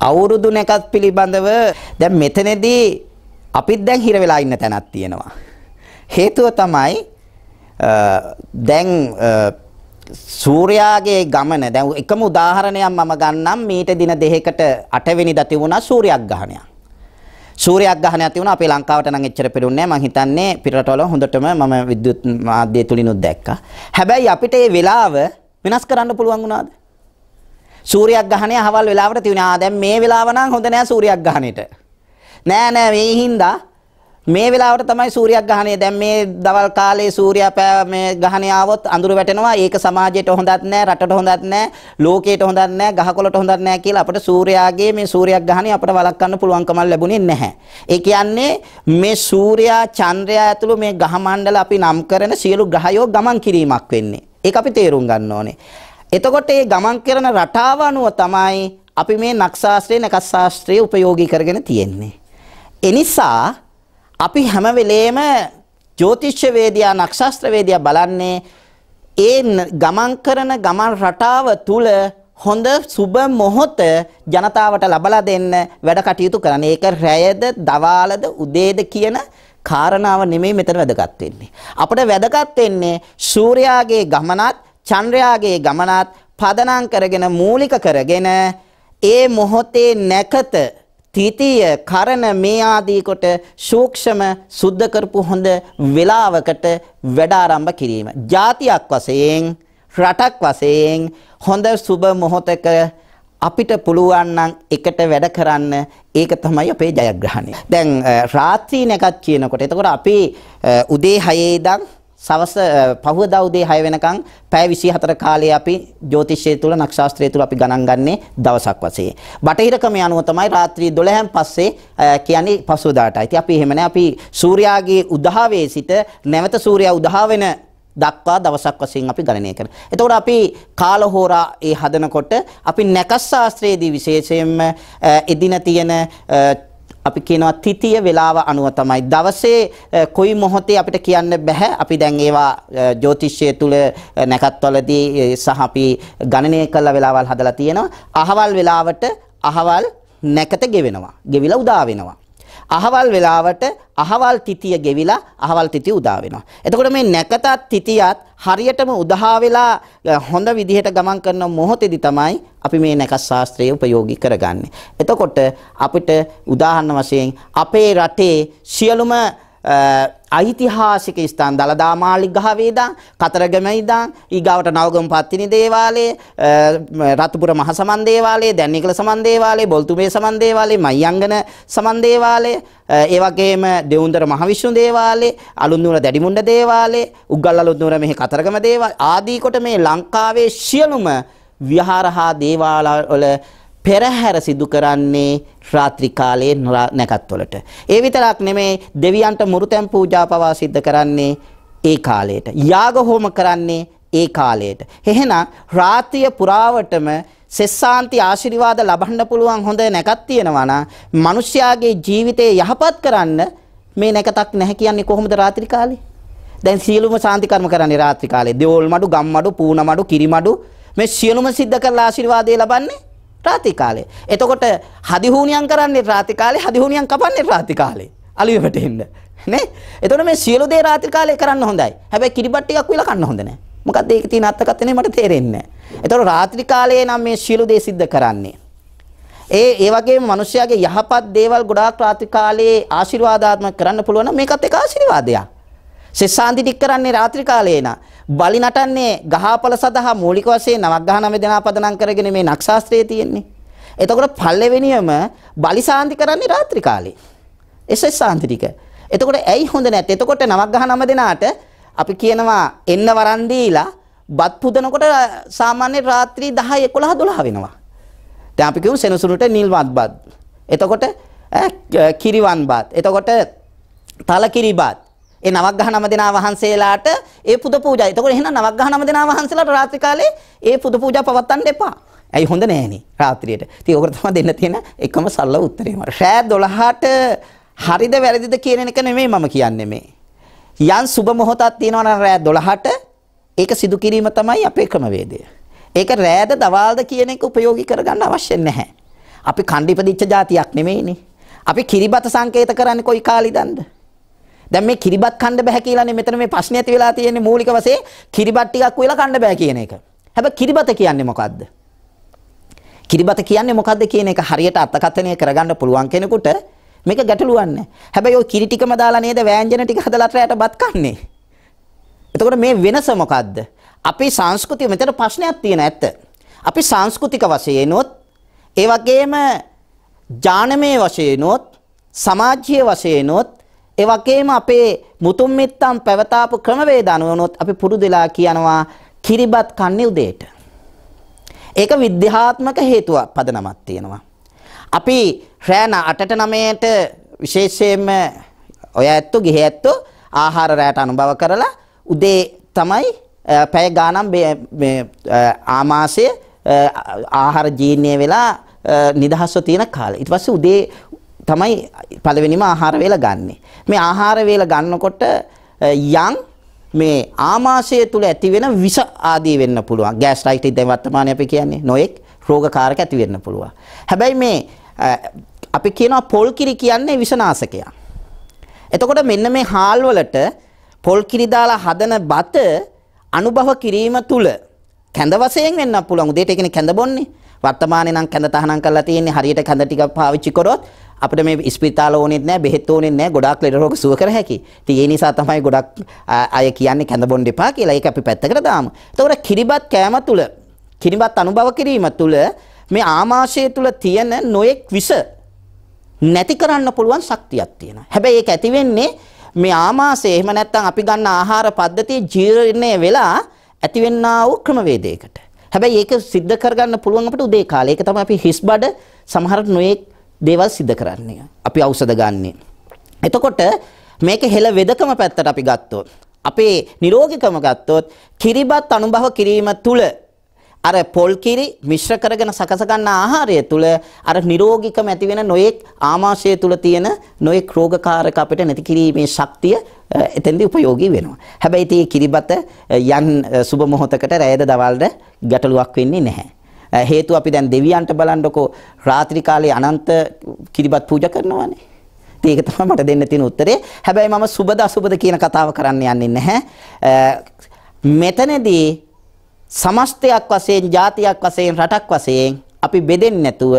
අවුරුදු නැකත් පිළිබඳව දැන් මෙතනදී අපිත් දැන් හිර වෙලා ඉන්න තැනක් තියෙනවා. හේතුව තමයි දැන් සූර්යාගේ ගමන දැන් එකම උදාහරණයක් මම ගන්නම් මීට දින දෙකකට 8 වෙනිදා තිබුණා සූර්යග්‍රහණයක්. සූර්යග්‍රහණයක් තිබුණා අපේ ලංකාවට නම් එච්චර පෙරුන්නේ නැහැ මං හිතන්නේ පිටරටවල හොඳටම මම විද්‍යුත් මාධ්‍ය තුලිනුත් දැක්කා. හැබැයි අපිට මේ වෙලාව වෙනස් කරන්න පුළුවන් වුණාද? සූර්යග්‍රහණය හවල් වෙලාවට තිබුණා. දැන් මේ වෙලාව නම් හොඳ නෑ සූර්යග්‍රහණයට. නෑ නෑ මේ හින්දා මේ වෙලාවට තමයි සූර්යග්‍රහණය. දැන් මේ දවල් කාලේ සූර්යා මේ ග්‍රහණය ආවොත් අඳුර වැටෙනවා. ඒක සමාජයට හොඳත් නෑ, රටට හොඳත් නෑ, ලෝකයට හොඳත් නෑ, ගහකොළට හොඳත් නෑ කියලා අපිට සූර්යාගේ මේ සූර්යග්‍රහණය අපිට වළක්වන්න පුළුවන්කම ලැබුණේ නැහැ. ඒ කියන්නේ මේ සූර්යා, චන්ද්‍රයා ඇතුළු මේ ගහ මණ්ඩල අපි නම් කරන සියලු ග්‍රහයෝ ගමන් කිරීමක් වෙන්නේ. ඒක අපි තේරුම් ගන්න ඕනේ. එතකොට මේ ගමන් කරන රටාව අනුව තමයි අපි මේ නක්ෂාස්ත්‍රය නැකස් ශාස්ත්‍රය උපයෝගී කරගෙන තියෙන්නේ. එනිසා අපි හැම වෙලේම ජ්‍යොතිෂ්‍ය වේදියා නක්ෂාස්ත්‍ර වේදියා බලන්නේ ඒ ගමන් කරන ගමන් රටාව තුල හොඳ සුබ මොහොත ජනතාවට ලබලා දෙන්න වැඩ කටයුතු කරන. ඒක රැයද, දවාලද, උදේද කියන කාරණාව නෙමෙයි මෙතන වැදගත් වෙන්නේ. අපිට වැදගත් වෙන්නේ සූර්යාගේ ගමනත් චන්ද්‍රයාගේ ගමනත් පදනම් කරගෙන මූලික කරගෙන ඒ මොහොතේ නැකත තීතිය කරන මේ ආදී කොට සූක්ෂම සුද්ධ කරපු හොඳ වේලාවකට වැඩ ආරම්භ කිරීම. ಜಾතියක් වශයෙන් රටක් වශයෙන් හොඳ සුබ මොහොතක අපිට පුළුවන් නම් එකට වැඩ කරන්න ඒක තමයි අපේ ජයග්‍රහණය. දැන් රාත්‍රී නැකත් කියනකොට එතකොට අපි උදේ 6 ඉඳන් සවස් පහුවදා උදේ 6 වෙනකන් පැය 24 කාලේ අපි ජ්‍යොතිෂය තුල නක්ෂාස්ත්‍රය තුල අපි ගණන් ගන්නේ දවසක් වශයෙන්. බටහිර ක්‍රමය අනුව තමයි රාත්‍රී 12න් පස්සේ කියන්නේ පසුවදාට. ඉතින් අපි එහෙම අපි සූර්යාගේ උදහාවේ සිට නැවත සූර්යා උදහා වෙන දක්වා දවසක් වශයෙන් අපි ගණනය කරනවා. එතකොට අපි කාල හෝරා ඒ හදනකොට අපි නැකස් ශාස්ත්‍රයේදී විශේෂයෙන්ම එදින තියෙන අපි කියනවා තිතිය වේලාව අනුව තමයි දවසේ කොයි මොහොතේ අපිට කියන්න බෑ අපි දැන් ඒවා ජ්‍යොතිෂය තුල නැකත්වලදී සහ අපි ගණනය කළ වේලාවල් හදලා තියෙනවා අහවල් වේලාවට අහවල් නැකත ගෙවෙනවා ගෙවිලා උදා වෙනවා අහවල් වෙලාවට අහවල් තිතිය ගෙවිලා අහවල් තිතිය උදා වෙනවා. එතකොට මේ නැකතත් තිතියත් හරියටම උදහා වෙලා හොඳ විදිහට ගමන් කරන මොහොතේදී තමයි අපි මේ නැකත් ශාස්ත්‍රය ප්‍රයෝගික කරගන්නේ. එතකොට අපිට උදාහරණ වශයෙන් අපේ රටේ සියලුම ඓතිහාසික ස්ථාන දලදා මාලිගාවේ ඉඳන් කතරගම ඉඳන් ඊගාවට නවගම් පත්තිනි දේවාලය රතුපුර මහ සමන් දේවාලය දැන්නිකල සමන් දේවාලය බොල්තුමේ සමන් දේවාලය මයංගන සමන් දේවාලය ඒ වගේම දෙවුන්දර මහ විෂ්ණු දේවාලය අලුන්දුර දැඩිමුණ්ඩ දේවාලය උග්ගල් අලුන්දුර මෙහි කතරගම දේවාලය ආදී කොට මේ ලංකාවේ සියලුම විහාර හා දේවාල වල පෙරහැර සිදු කරන්නේ රාත්‍රී කාලයේ නැකත්වලට. ඒ විතරක් නෙමේ දෙවියන්ට මුරුතැන් පූජා පවා සිද්ධ කරන්නේ ඒ කාලයට. යාග හෝම කරන්නේ ඒ කාලයට. එහෙනම් රාත්‍රිය පුරාවටම සෙස්සාන්ති ආශිර්වාද ලබන්න පුළුවන් හොඳ නැකක් තියෙනවා නම් මිනිස්යාගේ ජීවිතය යහපත් කරන්න මේ නැකතක් නැහැ කියන්නේ කොහොමද රාත්‍රී කාලේ? දැන් සියලුම සාන්ති කර්ම කරන්නේ රාත්‍රී කාලේ. දෙවොල් මඩු, ගම් මඩු, පූන මඩු, කිරි මඩු මේ සියලුම සිද්ධ කරලා ආශිර්වාදය ලබන්නේ රාත්‍රී කාලේ. එතකොට හදිහුණියම් කරන්නේ රාත්‍රී කාලේ, හදිහුණියම් කපන්නේ රාත්‍රී කාලේ. අලුයමට එන්න. නේ? එතකොට මේ සියලු දේ රාත්‍රී කාලේ කරන්න හොඳයි. හැබැයි කිරිබත් ටිකක් විලා කන්න හොඳ නැහැ. මොකද්ද ඒකේ තියෙන අත්කතනේ මට තේරෙන්නේ නැහැ. එතකොට රාත්‍රී කාලේ නම් මේ සියලු දේ සිද්ධ කරන්නේ. ඒ ඒ වගේම මිනිස්යාගේ යහපත් දේවල් ගොඩාක් රාත්‍රී කාලයේ ආශිර්වාදාත්මක කරන්න පුළුවන් නම් මේකත් එක ආශිර්වාදයක්. සෙස්සාන්ති ටික කරන්නේ රාත්‍රී කාලේ නා. බලි නටන්නේ ගහපල සඳහා මූලික වශයෙන් 99 දෙනා පදනම් කරගෙන මේ නක්ෂාස්ත්‍රයේ තියෙන්නේ. එතකොට පල්ලෙවෙනියම බලි සාන්ති කරන්නේ රාත්‍රී කාලේ. එසෙස් සාන්ති ටික. එතකොට ඇයි හොඳ නැත්තේ? එතකොට 99 දෙනාට අපි කියනවා එන්න වරන් දීලා බත් පුදනකොට සාමාන්‍ය රාත්‍රී 10 11 12 වෙනවා. දැන් අපි කියමු සෙනසුරුට නිල්වත් බත්. එතකොට කිරිවන් බත්. එතකොට තලකිරි බත්. ඒ නවග්ගහනම දෙනා වහන්සේලාට ඒ පුද පූජා. එතකොට එහෙනම් නවග්ගහනම දෙනා වහන්සේලාට රාත්‍රී කාලේ ඒ පුද පූජා පවත්වන්න එපා. ඇයි හොඳ නැහෙනේ රාත්‍රියට. ඉතින් ඔකට තමයි දෙන්න තියෙන එකම සරල උත්තරේ මට. රෑ 12ට හරිද වැරදිද කියන එක නෙමෙයි මම කියන්නේ මේ. යම් සුබ මොහොතක් තියෙනවා රෑ 12ට ඒක සිදු කිරීම තමයි අපේ ක්‍රමවේදය. ඒක රෑද දවල්ද කියන එක ප්‍රයෝගික කරගන්න අවශ්‍ය නැහැ. අපි කණ්ඩිපදිච්ච જાතියක් නෙමෙයිනේ. අපි කිරිබත සංකේත කරන්නේ කොයි කාලෙදන්ද? දැන් මේ කිරිබත් කන්න බෑ කියලානේ මෙතන මේ ප්‍රශ්නේ ඇති වෙලා තියෙන්නේ මූලික වශයෙන් කිරිබත් ටිකක් වෙලා කන්න බෑ කියන එක. හැබැයි කිරිබත කියන්නේ මොකද්ද? කිරිබත කියන්නේ මොකද්ද කියන එක හරියට අර්ථකථනය කරගන්න පුළුවන් කෙනෙකුට මේක ගැටලුවක් නෑ. හැබැයි ওই කිරි ටිකම දාලා නේද වෑංජන ටික හදලා රැයට බත් කන්නේ. එතකොට මේ වෙනස මොකද්ද? අපේ සංස්කෘතිය මෙතන ප්‍රශ්නයක් තියෙන ඇත්ත. අපි සංස්කෘතික වශයෙන්ොත් ඒ වගේම ඥානමය වශයෙන්ොත් සමාජීය වශයෙන්ොත් ඒ වගේම අපේ මුතුන් මිත්තන් පැවතාපු ක්‍රමවේද අනුවනොත් අපි පුරුදු වෙලා කියනවා කිරිබත් කන්නේ උදේට. ඒක විද්‍යාත්මක හේතුවක් පදනමක් තියෙනවා. අපි රෑ 8ට 9ට විශේෂයෙන්ම ඔය ඇත්තෝ ගිහි ඇත්තෝ ආහාර රැට අනුභව කරලා උදේ තමයි පැය ගානම් මේ ආමාශය ආහාර ජීර්ණය වෙලා නිදහස්ව තියෙන කාලේ. ඊට පස්සේ උදේ තමයි පළවෙනිම ආහාර වේල ගන්නෙ. මේ ආහාර වේල ගන්නකොට යම් මේ ආමාශය තුල ඇති වෙන විස ආදී වෙන්න පුළුවන්. ගෑස්ට්‍රයිටිස් දැන් වර්තමානයේ අපි කියන්නේ නොඑක් රෝගකාරක ඇති වෙන්න පුළුවන්. හැබැයි මේ අපි කියනවා පොල් කිරි කියන්නේ විෂනාශකයක්. එතකොට මෙන්න මේ හාල් වලට පොල් කිරි දාලා හදන බත අනුභව කිරීම තුල කැඳ වශයෙන් වෙන්න පුළුවන්. උදේට ඒකනේ කැඳ බොන්නේ. වර්තමානයේ නම් කැඳ තහනම් කරලා තියෙන්නේ හරියට කැඳ ටිකක් පාවිච්චි කරොත් අපිට මේ ස්පිතාල ඕනෙත් නැහැ බෙහෙත් ඕනෙත් නැහැ ගොඩාක් ලෙඩ රෝග සුව කර හැකි. ඉතින් ඒ නිසා තමයි ගොඩක් අය කියන්නේ කැඳ බොන්න එපා කියලා. ඒක අපි පැත්තකට දාමු. එතකොට කිරිබත් කෑම තුල කිරිබත් අනුභව කිරීම තුල මේ ආමාශය තුල තියෙන නොයෙක් විස නැති කරන්න පුළුවන් ශක්තියක් තියෙනවා. හැබැයි ඒක ඇති වෙන්නේ මේ ආමාශය එහෙම නැත්නම් අපි ගන්න ආහාර පද්ධතිය ජීර්ණය වෙලා ඇතිවෙන්නා වූ ක්‍රමවේදයකට. හැබැයි ඒක सिद्ध කරගන්න පුළුවන් අපිට උදේ කාලේ. ඒක තමයි අපි හිස් බඩ සමහර නොයෙක් දේවල් සිද්ධ කරන්නේ. අපි ඖෂධ ගන්නෙ. එතකොට මේක හෙළ වෙදකම පැත්තට අපි ගත්තොත් අපේ නිරෝගීකම ගත්තොත් කිරිබත් අනුභව කිරීම තුළ අර පොල් කිරි මිශ්‍ර කරගෙන සකස ගන්න ආහාරය තුළ අර නිරෝගීකම ඇති වෙන නොයෙක් ආමාශය තුළ තියෙන නොයෙක් රෝගකාරක අපිට නැති කිරීමේ ශක්තිය එතෙන්දී ප්‍රයෝගී වෙනවා. හැබැයි තේ කිරිබත යන් සුබ මොහොතකට රැයද දවල්ද ගැටලුවක් වෙන්නේ නැහැ. හේතුව අපි දැන් දෙවියන්ට බලන්නකෝ රාත්‍රී කාලේ අනන්ත කිරිබත් පූජා කරනවානේ. ඉතින් ඒක තමයි මට දෙන්න තියෙන උත්තරේ. හැබැයි මම සුබද අසුබද කියන කතාව කරන්න යන්නේ නැහැ. මෙතනදී සමස්තයක් වශයෙන්, ජාතියක් වශයෙන්, රටක් වශයෙන් අපි බෙදෙන්නේ නැතුව,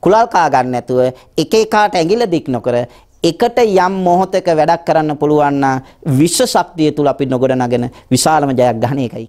කුලල් කා ගන්න නැතුව, එක එකාට ඇඟිල්ල දික් නොකර එකට යම් මොහොතක වැඩක් කරන්න පුළුවන් නම් විශ්ව ශක්තිය තුල අපි නොගොඩනගෙන විශාලම ජයග්‍රහණයකයි